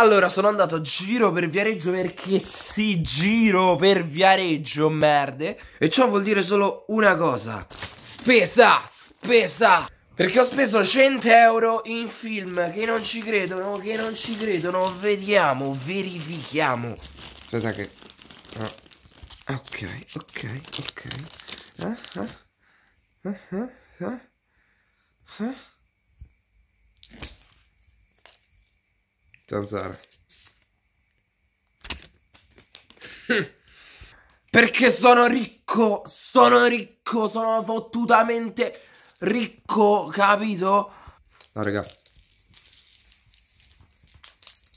Allora, sono andato a giro per Viareggio perché sì, giro per Viareggio, merde. E ciò vuol dire solo una cosa. Spesa, spesa. Perché ho speso 100 euro in film che non ci credono, che non ci credono. Vediamo, verifichiamo. Aspetta che... Ah. Ok, ok, ok. Ah, ah. Ah, ah, ah. Zanzara. Perché sono ricco, sono ricco, sono fottutamente ricco, capito? No, raga.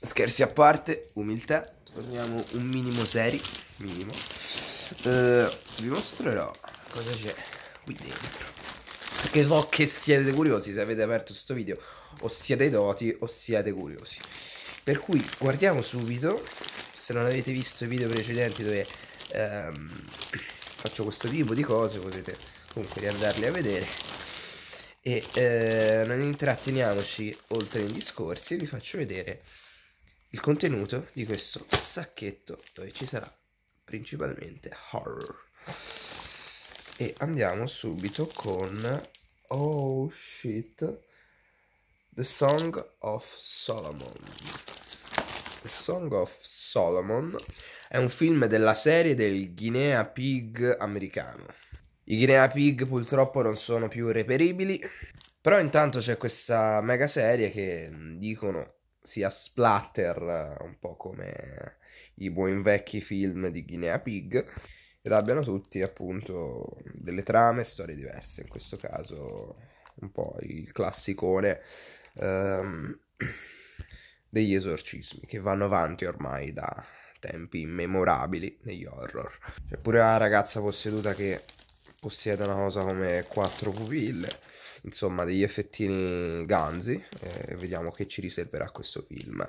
Scherzi a parte, umiltà, torniamo un minimo seri, minimo. Eh, vi mostrerò cosa c'è qui dentro. Perché so che siete curiosi se avete aperto questo video, o siete doti o siete curiosi. Per cui guardiamo subito, se non avete visto i video precedenti dove ehm, faccio questo tipo di cose potete comunque riandarli a vedere. E eh, non intratteniamoci oltre in discorsi, vi faccio vedere il contenuto di questo sacchetto dove ci sarà principalmente horror. E andiamo subito con... Oh shit! The Song of Solomon. The Song of Solomon è un film della serie del Guinea Pig americano. I Guinea Pig purtroppo non sono più reperibili, però intanto c'è questa mega serie che mm, dicono sia splatter, eh, un po' come i buoni vecchi film di Guinea Pig, ed abbiano tutti appunto delle trame e storie diverse, in questo caso un po' il classicone ehm, degli esorcismi che vanno avanti ormai da tempi immemorabili negli horror. C'è pure la ragazza posseduta che possiede una cosa come quattro pupille, insomma degli effettini ganzi, eh, vediamo che ci riserverà questo film.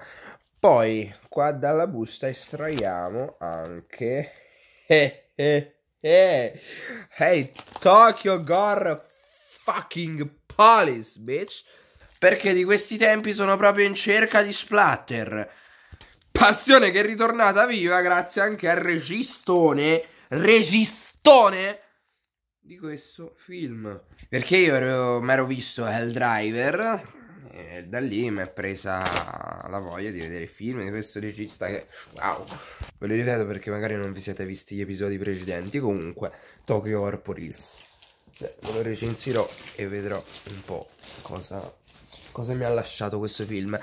Poi qua dalla busta estraiamo anche... Eh, eh, eh, Hey, Tokyo Gore fucking police, bitch! perché di questi tempi sono proprio in cerca di splatter. Passione che è ritornata viva grazie anche al registone, registone di questo film. Perché io mi ero visto Helldriver e da lì mi è presa la voglia di vedere il film di questo regista che wow ve lo ripeto perché magari non vi siete visti gli episodi precedenti comunque Tokyo Horror Reels ve lo recensirò e vedrò un po' cosa cosa mi ha lasciato questo film.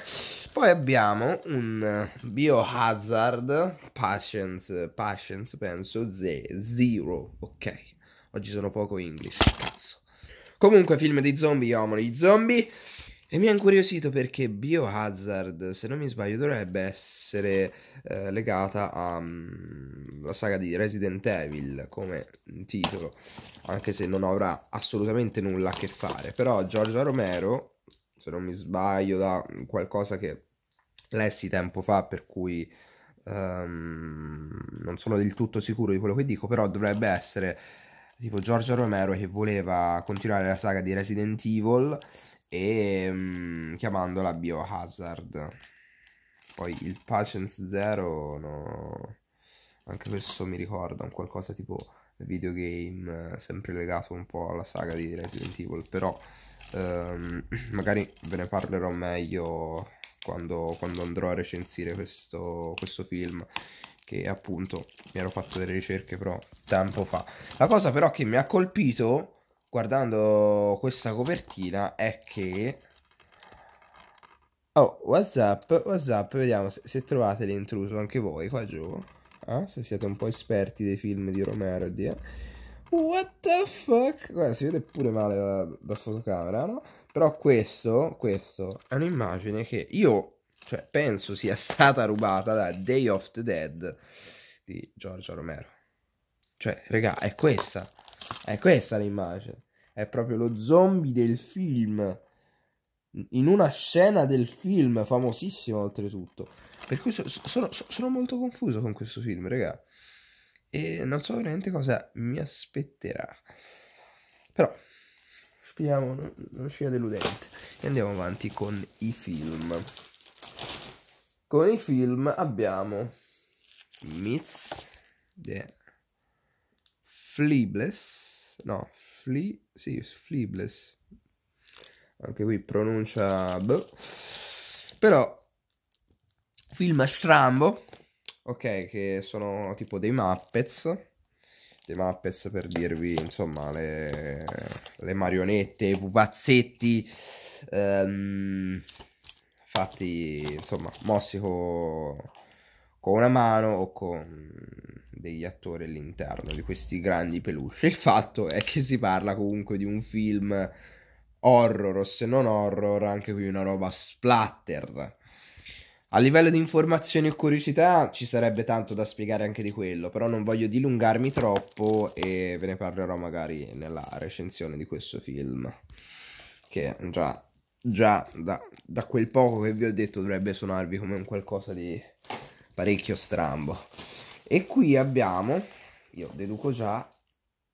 Poi abbiamo un Biohazard Patience, Patience penso, ze- Zero, ok. Oggi sono poco English, cazzo. Comunque film di zombie, io amo gli zombie. E mi ha incuriosito perché Biohazard, se non mi sbaglio, dovrebbe essere eh, legata alla mm, saga di Resident Evil come titolo, anche se non avrà assolutamente nulla a che fare. Però Giorgio Romero se non mi sbaglio, da qualcosa che lessi tempo fa, per cui um, non sono del tutto sicuro di quello che dico, però dovrebbe essere tipo Giorgio Romero che voleva continuare la saga di Resident Evil e um, chiamandola Biohazard. Poi il Patience Zero, no, anche questo mi ricorda un qualcosa tipo videogame sempre legato un po' alla saga di Resident Evil, però Um, magari ve ne parlerò meglio quando, quando andrò a recensire questo, questo, film che appunto mi ero fatto delle ricerche però tempo fa la cosa però che mi ha colpito guardando questa copertina è che oh what's up what's up vediamo se, se trovate l'intruso anche voi qua giù eh? se siete un po' esperti dei film di Romero e di... Eh? What the fuck? Guarda, si vede pure male da, da fotocamera, no? Però questo, questo è un'immagine che io, cioè, penso sia stata rubata da Day of the Dead di Giorgio Romero. Cioè, regà, è questa. È questa l'immagine. È proprio lo zombie del film. In una scena del film, famosissima oltretutto. Per cui so, so, so, sono molto confuso con questo film, regà e non so veramente cosa mi aspetterà. Però speriamo non, sia deludente. E andiamo avanti con i film. Con i film abbiamo Myths the Fleebless, no, Fle sì, Fleebless. Anche qui pronuncia boh. Però film strambo ok che sono tipo dei Muppets dei Muppets per dirvi insomma le, le marionette, i pupazzetti ehm, fatti insomma mossi con, con una mano o con degli attori all'interno di questi grandi peluche. Il fatto è che si parla comunque di un film horror o se non horror, anche qui una roba splatter. A livello di informazioni e curiosità ci sarebbe tanto da spiegare anche di quello, però non voglio dilungarmi troppo e ve ne parlerò magari nella recensione di questo film, che già, già da, da quel poco che vi ho detto dovrebbe suonarvi come un qualcosa di parecchio strambo. E qui abbiamo, io deduco già,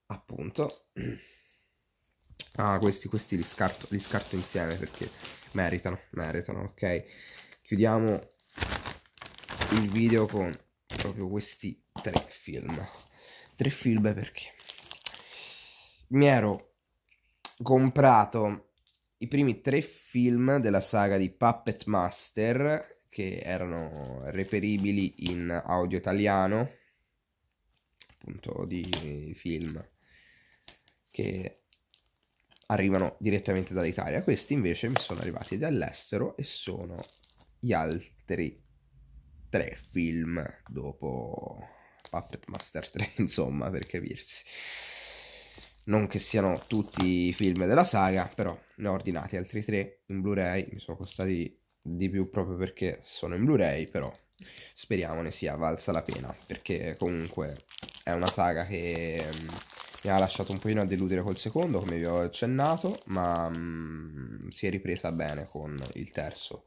appunto, ah, questi, questi li, scarto, li scarto insieme perché meritano, meritano, ok? chiudiamo il video con proprio questi tre film. Tre film perché mi ero comprato i primi tre film della saga di Puppet Master che erano reperibili in audio italiano, appunto di film che arrivano direttamente dall'Italia. Questi invece mi sono arrivati dall'estero e sono gli altri tre film dopo Puppet Master 3, insomma, per capirsi. Non che siano tutti i film della saga, però ne ho ordinati altri tre in Blu-ray, mi sono costati di più proprio perché sono in Blu-ray, però speriamo ne sia valsa la pena, perché comunque è una saga che mm, mi ha lasciato un pochino a deludere col secondo, come vi ho accennato, ma mh, mm, si è ripresa bene con il terzo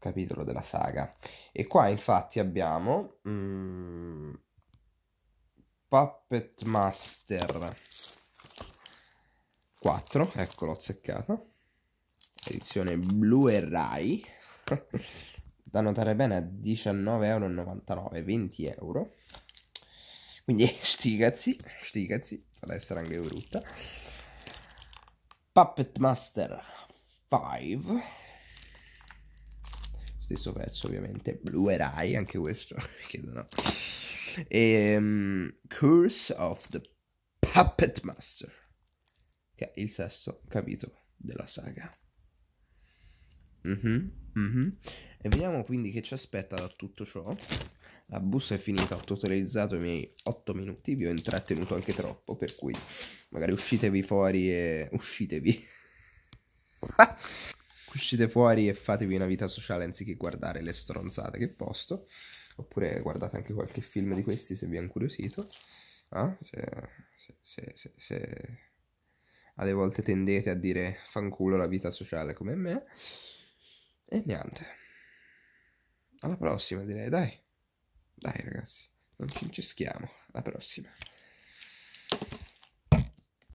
capitolo della saga. E qua infatti abbiamo mm, Puppet Master 4, ecco l'ho azzeccato, edizione blu e rai, da notare bene a 19,99€, 20 euro. Quindi stigazzi, stigazzi, ad essere anche brutta. Puppet Master 5 stesso prezzo ovviamente, Blu-ray anche questo, chiedono. E, um, Curse of the Puppet Master, che è il sesto capitolo della saga. Mm-hmm, mm-hmm. E vediamo quindi che ci aspetta da tutto ciò. La busta è finita, ho totalizzato i miei 8 minuti, vi ho intrattenuto anche troppo, per cui magari uscitevi fuori e uscitevi. uscite fuori e fatevi una vita sociale anziché guardare le stronzate che posto. Oppure guardate anche qualche film di questi se vi è incuriosito. Ah, se, se, se, se, alle volte tendete a dire fanculo la vita sociale come me. E niente. Alla prossima direi, dai. Dai ragazzi, non ci incischiamo. Alla prossima.